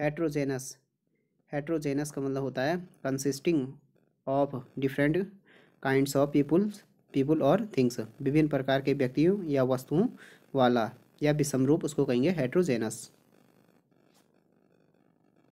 heterogeneous heterogeneous का मतलब होता है consisting of different kinds of peoples people और थिंग्स विभिन्न प्रकार के व्यक्तियों या वस्तुओं वाला या विषम रूप उसको कहेंगे हेट्रोजेनस